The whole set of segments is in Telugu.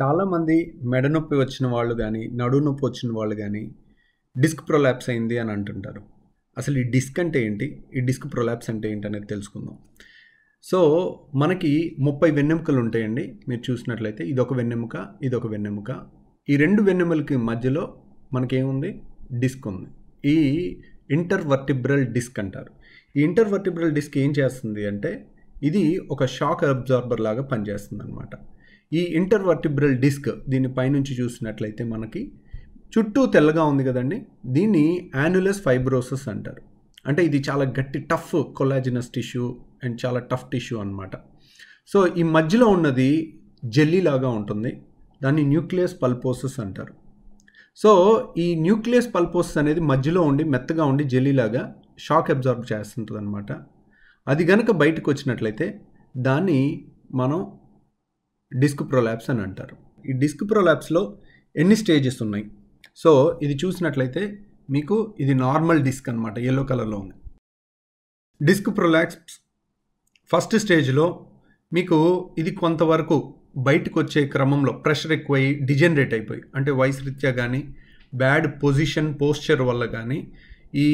చాలామంది మెడ నొప్పి వచ్చిన వాళ్ళు కానీ నడు నొప్పి వచ్చిన వాళ్ళు కానీ డిస్క్ ప్రొలాప్స్ అయింది అని అంటుంటారు అసలు ఈ డిస్క్ అంటే ఏంటి ఈ డిస్క్ ప్రొలాప్స్ అంటే ఏంటి అనేది తెలుసుకుందాం సో మనకి ముప్పై వెన్నెముకలు ఉంటాయండి మీరు చూసినట్లయితే ఇది ఒక వెన్నెముక ఇది ఒక వెన్నెముక ఈ రెండు వెన్నెములకి మధ్యలో మనకేముంది డిస్క్ ఉంది ఈ ఇంటర్వర్టిబ్రల్ డిస్క్ అంటారు ఈ ఇంటర్వర్టిబ్రల్ డిస్క్ ఏం చేస్తుంది అంటే ఇది ఒక షాక్ అబ్జార్బర్ లాగా పనిచేస్తుంది అనమాట ఈ ఇంటర్వర్టిబ్రల్ డిస్క్ దీని పైనుంచి చూసినట్లయితే మనకి చుట్టూ తెల్లగా ఉంది కదండి దీన్ని యాన్యులస్ ఫైబ్రోసస్ అంటారు అంటే ఇది చాలా గట్టి టఫ్ కొలాజినస్ టిష్యూ అండ్ చాలా టఫ్ టిష్యూ అనమాట సో ఈ మధ్యలో ఉన్నది జెల్లీ లాగా ఉంటుంది దాన్ని న్యూక్లియస్ పల్పోసస్ అంటారు సో ఈ న్యూక్లియస్ పల్పోసస్ అనేది మధ్యలో ఉండి మెత్తగా ఉండి జెల్లీలాగా షాక్ అబ్జార్బ్ చేస్తుంటుంది అనమాట అది గనక బయటకు వచ్చినట్లయితే దాన్ని మనం డిస్క్ ప్రొలాప్స్ అని అంటారు ఈ డిస్క్ ప్రొలాప్స్లో ఎన్ని స్టేజెస్ ఉన్నాయి సో ఇది చూసినట్లయితే మీకు ఇది నార్మల్ డిస్క్ అనమాట ఎల్లో కలర్లో ఉంది డిస్క్ ప్రొలాక్స్ ఫస్ట్ స్టేజ్లో మీకు ఇది కొంతవరకు బయటకు వచ్చే క్రమంలో ప్రెషర్ ఎక్కువై డిజనరేట్ అయిపోయి అంటే వయసు రీత్యా కానీ బ్యాడ్ పొజిషన్ పోస్చర్ వల్ల కానీ ఈ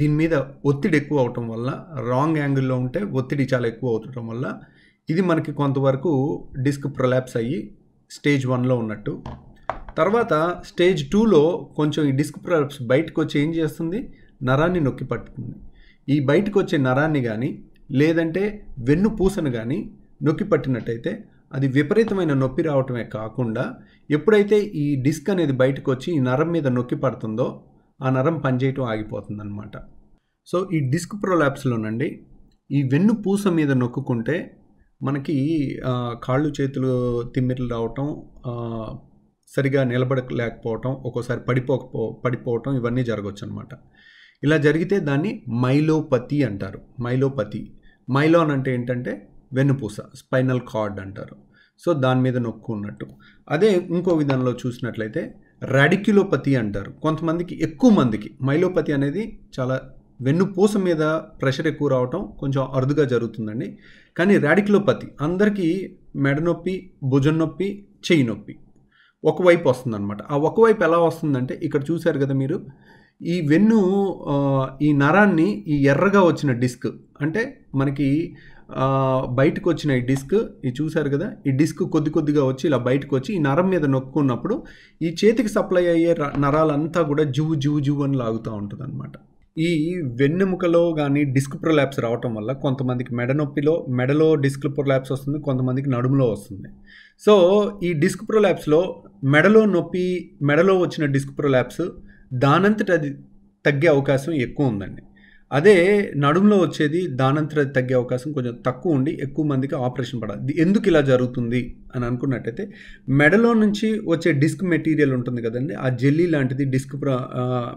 దీని మీద ఒత్తిడి ఎక్కువ అవటం వల్ల రాంగ్ యాంగిల్లో ఉంటే ఒత్తిడి చాలా ఎక్కువ అవటం వల్ల ఇది మనకి కొంతవరకు డిస్క్ ప్రొలాప్స్ అయ్యి స్టేజ్ వన్లో ఉన్నట్టు తర్వాత స్టేజ్ టూలో కొంచెం ఈ డిస్క్ ప్రొలాప్స్ బయటకు వచ్చి ఏం చేస్తుంది నరాన్ని నొక్కి పట్టుతుంది ఈ బయటకు వచ్చే నరాన్ని కానీ లేదంటే వెన్ను పూసను కానీ నొక్కి పట్టినట్టయితే అది విపరీతమైన నొప్పి రావటమే కాకుండా ఎప్పుడైతే ఈ డిస్క్ అనేది బయటకు వచ్చి ఈ నరం మీద నొక్కి పడుతుందో ఆ నరం పనిచేయటం ఆగిపోతుంది అనమాట సో ఈ డిస్క్ ప్రొలాప్స్లోనండి ఈ వెన్ను పూస మీద నొక్కుకుంటే మనకి కాళ్ళు చేతులు తిమ్మిర్లు రావటం సరిగా నిలబడలేకపోవటం ఒక్కోసారి పడిపోకపో పడిపోవటం ఇవన్నీ జరగవచ్చు అనమాట ఇలా జరిగితే దాన్ని మైలోపతి అంటారు మైలోపతి మైలోన్ అంటే ఏంటంటే వెన్నుపూస స్పైనల్ కార్డ్ అంటారు సో దాని మీద నొక్కు ఉన్నట్టు అదే ఇంకో విధంలో చూసినట్లయితే రాడిక్యులోపతి అంటారు కొంతమందికి ఎక్కువ మందికి మైలోపతి అనేది చాలా వెన్నుపూస మీద ప్రెషర్ ఎక్కువ రావటం కొంచెం అరుదుగా జరుగుతుందండి కానీ రాడిక్లోపతి అందరికీ మెడ నొప్పి భుజం నొప్పి చెయ్యి నొప్పి ఒకవైపు వస్తుందన్నమాట ఆ ఒకవైపు ఎలా వస్తుందంటే ఇక్కడ చూశారు కదా మీరు ఈ వెన్ను ఈ నరాన్ని ఈ ఎర్రగా వచ్చిన డిస్క్ అంటే మనకి బయటకు వచ్చిన ఈ డిస్క్ ఇది చూశారు కదా ఈ డిస్క్ కొద్ది కొద్దిగా వచ్చి ఇలా బయటకు వచ్చి ఈ నరం మీద నొక్కున్నప్పుడు ఈ చేతికి సప్లై అయ్యే నరాలంతా కూడా జువు జువు జువు అని లాగుతూ ఉంటుంది ఈ వెన్నెముకలో కానీ డిస్క్ ప్రొలాప్స్ రావటం వల్ల కొంతమందికి మెడ నొప్పిలో మెడలో డిస్క్ ప్రొలాప్స్ వస్తుంది కొంతమందికి నడుములో వస్తుంది సో ఈ డిస్క్ ప్రొలాప్స్లో మెడలో నొప్పి మెడలో వచ్చిన డిస్క్ ప్రొలాప్స్ దానంతట అది తగ్గే అవకాశం ఎక్కువ ఉందండి అదే నడుములో వచ్చేది దానంతర తగ్గే అవకాశం కొంచెం తక్కువ ఉండి ఎక్కువ మందికి ఆపరేషన్ పడాలి ఎందుకు ఇలా జరుగుతుంది అని అనుకున్నట్టయితే మెడలో నుంచి వచ్చే డిస్క్ మెటీరియల్ ఉంటుంది కదండి ఆ జెల్లీ లాంటిది డిస్క్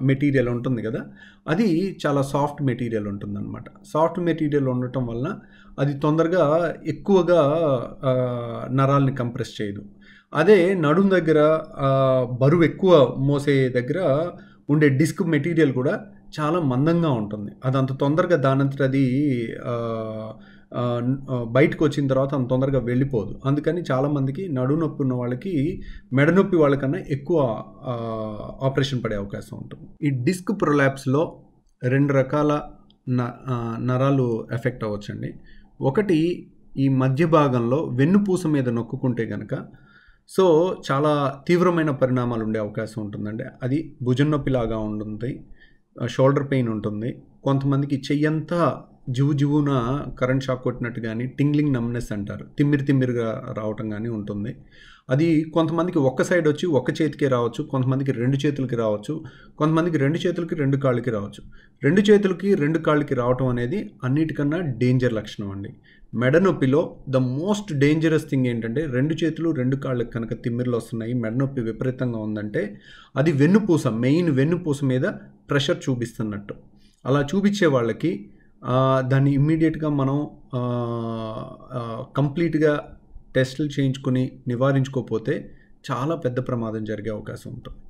మెటీరియల్ ఉంటుంది కదా అది చాలా సాఫ్ట్ మెటీరియల్ ఉంటుందన్నమాట సాఫ్ట్ మెటీరియల్ ఉండటం వలన అది తొందరగా ఎక్కువగా నరాల్ని కంప్రెస్ చేయదు అదే నడుం దగ్గర బరువు ఎక్కువ మోసే దగ్గర ఉండే డిస్క్ మెటీరియల్ కూడా చాలా మందంగా ఉంటుంది అది అంత తొందరగా దానంతట అది బయటకు వచ్చిన తర్వాత అంత తొందరగా వెళ్ళిపోదు అందుకని చాలామందికి నడునొప్పి ఉన్న వాళ్ళకి మెడనొప్పి వాళ్ళకన్నా ఎక్కువ ఆపరేషన్ పడే అవకాశం ఉంటుంది ఈ డిస్క్ ప్రొలాప్స్లో రెండు రకాల నరాలు ఎఫెక్ట్ అవ్వచ్చండి ఒకటి ఈ మధ్య భాగంలో వెన్నుపూస మీద నొక్కుంటే కనుక సో చాలా తీవ్రమైన పరిణామాలు ఉండే అవకాశం ఉంటుందండి అది భుజం నొప్పిలాగా ఉంటుంది షోల్డర్ పెయిన్ ఉంటుంది కొంతమందికి చెయ్యంతా జువు జువున కరెంట్ షాక్ కొట్టినట్టు కానీ టింగ్లింగ్ నమ్నెస్ అంటారు తిమ్మిరి తిమ్మిరిగా రావటం కానీ ఉంటుంది అది కొంతమందికి ఒక్క సైడ్ వచ్చి ఒక్క చేతికే రావచ్చు కొంతమందికి రెండు చేతులకి రావచ్చు కొంతమందికి రెండు చేతులకి రెండు కాళ్ళకి రావచ్చు రెండు చేతులకి రెండు కాళ్ళకి రావటం అనేది అన్నిటికన్నా డేంజర్ లక్షణం అండి మెడ నొప్పిలో ద మోస్ట్ డేంజరస్ థింగ్ ఏంటంటే రెండు చేతులు రెండు కాళ్ళకి కనుక తిమ్మిర్లు వస్తున్నాయి మెడ నొప్పి విపరీతంగా ఉందంటే అది వెన్నుపూస మెయిన్ వెన్నుపూస మీద ప్రెషర్ చూపిస్తున్నట్టు అలా చూపించే వాళ్ళకి దాన్ని ఇమ్మీడియట్గా మనం కంప్లీట్గా టెస్టులు చేయించుకుని నివారించుకోకపోతే చాలా పెద్ద ప్రమాదం జరిగే అవకాశం ఉంటుంది